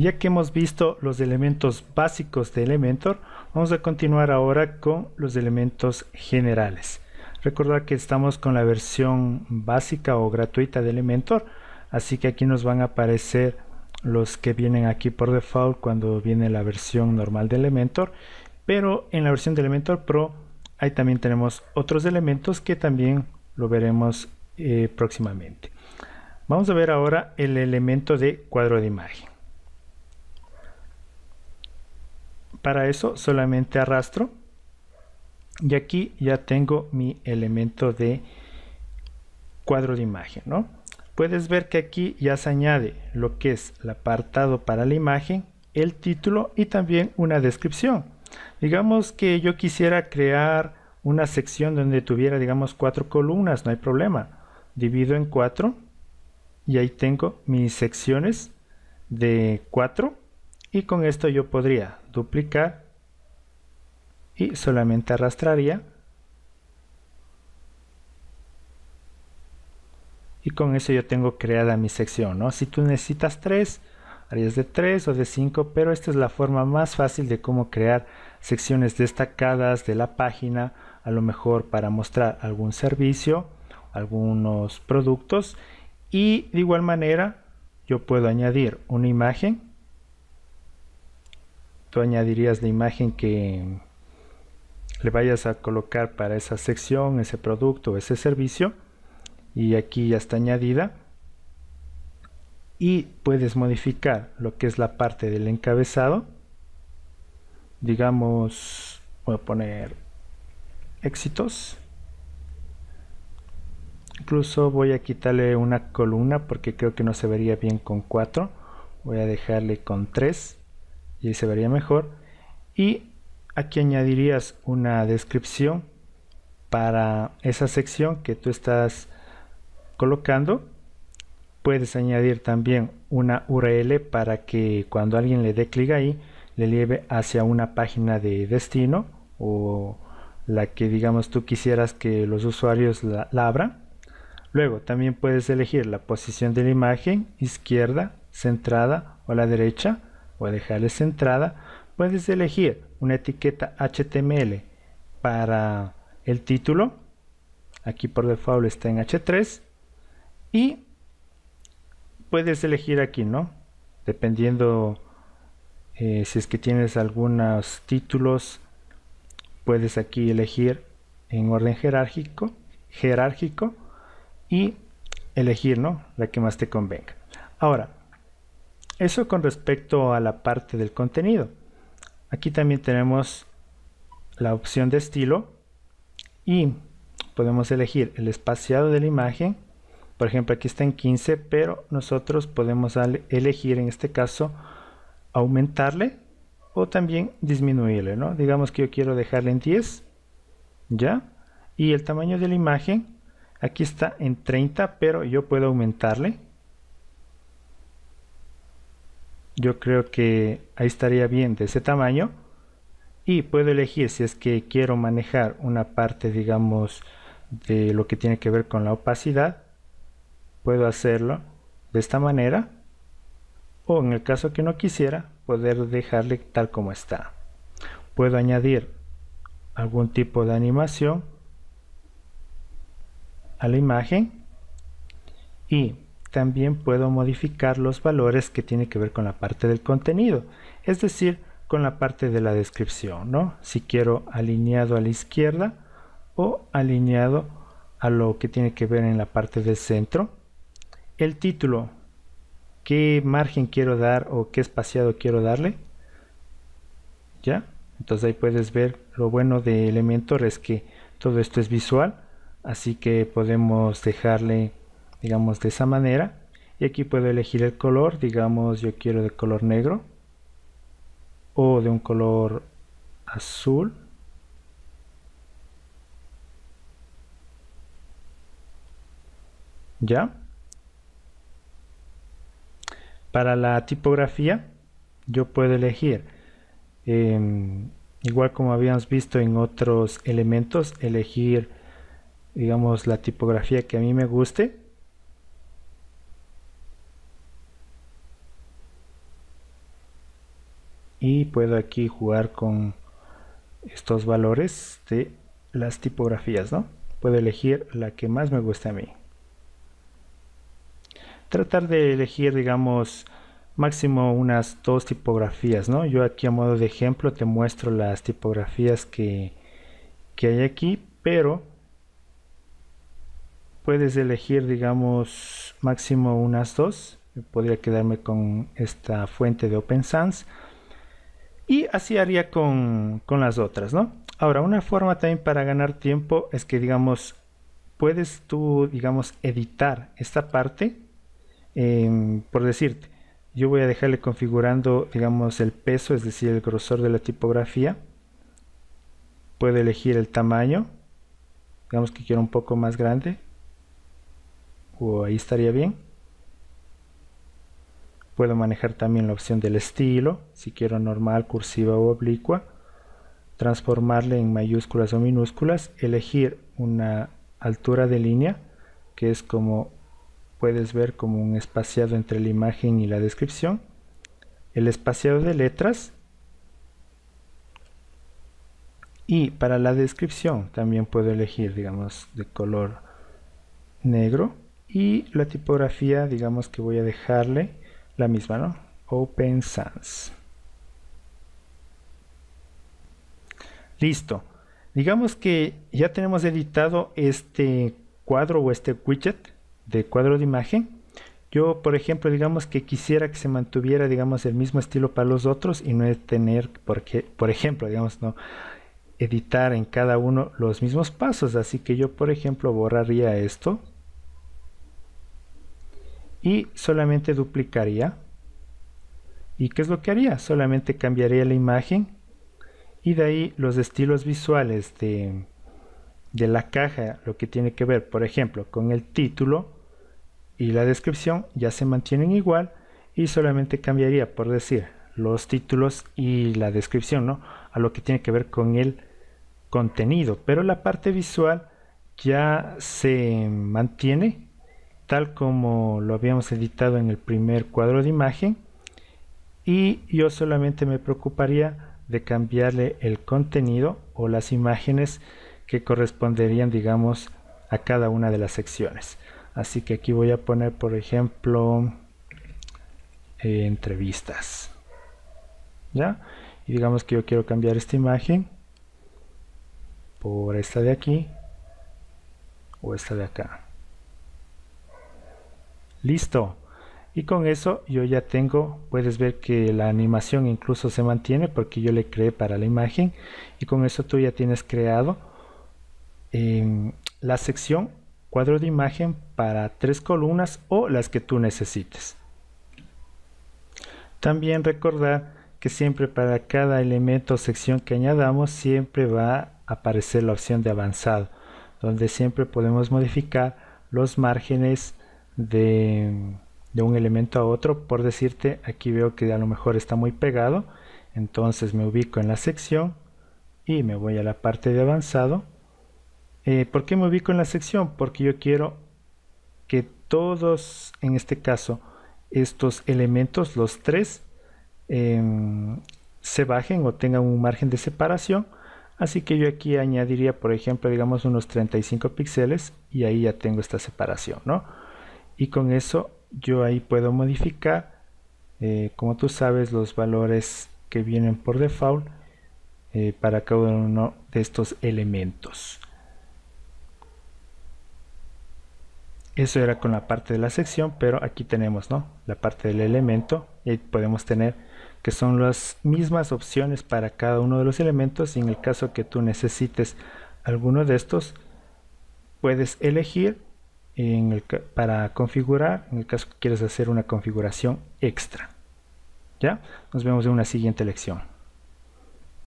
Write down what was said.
Ya que hemos visto los elementos básicos de Elementor, vamos a continuar ahora con los elementos generales. Recordar que estamos con la versión básica o gratuita de Elementor, así que aquí nos van a aparecer los que vienen aquí por default cuando viene la versión normal de Elementor, pero en la versión de Elementor Pro ahí también tenemos otros elementos que también lo veremos eh, próximamente. Vamos a ver ahora el elemento de cuadro de imagen. Para eso solamente arrastro y aquí ya tengo mi elemento de cuadro de imagen, ¿no? Puedes ver que aquí ya se añade lo que es el apartado para la imagen, el título y también una descripción. Digamos que yo quisiera crear una sección donde tuviera, digamos, cuatro columnas, no hay problema. Divido en cuatro y ahí tengo mis secciones de cuatro y con esto yo podría duplicar y solamente arrastraría y con eso yo tengo creada mi sección si tú necesitas tres harías de tres o de cinco pero esta es la forma más fácil de cómo crear secciones destacadas de la página a lo mejor para mostrar algún servicio algunos productos y de igual manera yo puedo añadir una imagen tú añadirías la imagen que le vayas a colocar para esa sección, ese producto, ese servicio. Y aquí ya está añadida. Y puedes modificar lo que es la parte del encabezado. Digamos, voy a poner éxitos. Incluso voy a quitarle una columna porque creo que no se vería bien con 4. Voy a dejarle con 3 y ahí se vería mejor. Y aquí añadirías una descripción para esa sección que tú estás colocando. Puedes añadir también una URL para que cuando alguien le dé clic ahí, le lleve hacia una página de destino o la que digamos tú quisieras que los usuarios la, la abran. Luego también puedes elegir la posición de la imagen, izquierda, centrada o la derecha o dejarles entrada, puedes elegir una etiqueta HTML para el título. Aquí por default está en H3 y puedes elegir aquí, ¿no? Dependiendo eh, si es que tienes algunos títulos, puedes aquí elegir en orden jerárquico, jerárquico y elegir, ¿no? La que más te convenga. Ahora, eso con respecto a la parte del contenido. Aquí también tenemos la opción de estilo y podemos elegir el espaciado de la imagen. Por ejemplo, aquí está en 15, pero nosotros podemos elegir en este caso aumentarle o también disminuirle, ¿no? Digamos que yo quiero dejarle en 10, ¿ya? Y el tamaño de la imagen, aquí está en 30, pero yo puedo aumentarle yo creo que ahí estaría bien de ese tamaño y puedo elegir si es que quiero manejar una parte digamos de lo que tiene que ver con la opacidad puedo hacerlo de esta manera o en el caso que no quisiera poder dejarle tal como está puedo añadir algún tipo de animación a la imagen y también puedo modificar los valores que tiene que ver con la parte del contenido, es decir, con la parte de la descripción, ¿no? Si quiero alineado a la izquierda o alineado a lo que tiene que ver en la parte del centro. El título, qué margen quiero dar o qué espaciado quiero darle. ¿Ya? Entonces ahí puedes ver lo bueno de Elementor es que todo esto es visual, así que podemos dejarle digamos de esa manera y aquí puedo elegir el color digamos yo quiero de color negro o de un color azul ya para la tipografía yo puedo elegir em, igual como habíamos visto en otros elementos elegir digamos la tipografía que a mí me guste y puedo aquí jugar con estos valores de las tipografías no puedo elegir la que más me guste a mí tratar de elegir digamos máximo unas dos tipografías no yo aquí a modo de ejemplo te muestro las tipografías que, que hay aquí pero puedes elegir digamos máximo unas dos podría quedarme con esta fuente de Open Sans y así haría con, las otras, ¿no? Ahora, una forma también para ganar tiempo es que, digamos, puedes tú, digamos, editar esta parte, em, por decirte, yo voy a dejarle configurando, digamos, el peso, es decir, el grosor de la tipografía. Puedo elegir el tamaño, digamos que quiero un poco más grande, o ahí estaría bien Puedo manejar también la opción del estilo, si quiero normal, cursiva o oblicua. Transformarle en mayúsculas o minúsculas. Elegir una altura de línea, que es como puedes ver como un espaciado entre la imagen y la descripción. El espaciado de letras. Y para la descripción también puedo elegir, digamos, de color negro. Y la tipografía, digamos que voy a dejarle la misma, ¿no? Open Sans. Listo. Digamos que ya tenemos editado este cuadro o este widget de cuadro de imagen. Yo, por ejemplo, digamos que quisiera que se mantuviera, digamos, el mismo estilo para los otros y no tener, porque, por ejemplo, digamos, no editar en cada uno los mismos pasos. Así que yo, por ejemplo, borraría esto y solamente duplicaría. ¿Y qué es lo que haría? Solamente cambiaría la imagen y de ahí los estilos visuales de, de la caja, lo que tiene que ver, por ejemplo, con el título y la descripción ya se mantienen igual y solamente cambiaría, por decir, los títulos y la descripción, ¿no? A lo que tiene que ver con el contenido, pero la parte visual ya se mantiene tal como lo habíamos editado en el primer cuadro de imagen y yo solamente me preocuparía de cambiarle el contenido o las imágenes que corresponderían digamos a cada una de las secciones así que aquí voy a poner por ejemplo eh, entrevistas ya y digamos que yo quiero cambiar esta imagen por esta de aquí o esta de acá listo y con eso yo ya tengo puedes ver que la animación incluso se mantiene porque yo le creé para la imagen y con eso tú ya tienes creado em, la sección cuadro de imagen para tres columnas o las que tú necesites también recordar que siempre para cada elemento o sección que añadamos siempre va a aparecer la opción de avanzado donde siempre podemos modificar los márgenes de, un elemento a otro. Por decirte, aquí veo que a lo mejor está muy pegado. Entonces me ubico en la sección y me voy a la parte de avanzado. Eh, ¿Por qué me ubico en la sección? Porque yo quiero que todos, en este caso, estos elementos, los tres, em, se bajen o tengan un margen de separación. Así que yo aquí añadiría, por ejemplo, digamos unos 35 píxeles y ahí ya tengo esta separación, ¿no? y con eso yo ahí puedo modificar eh, como tú sabes los valores que vienen por default eh, para cada uno de estos elementos eso era con la parte de la sección pero aquí tenemos ¿no? la parte del elemento y podemos tener que son las mismas opciones para cada uno de los elementos y en el caso que tú necesites alguno de estos puedes elegir para configurar, en el caso que quieras hacer una configuración extra. ¿Ya? Nos vemos en una siguiente lección.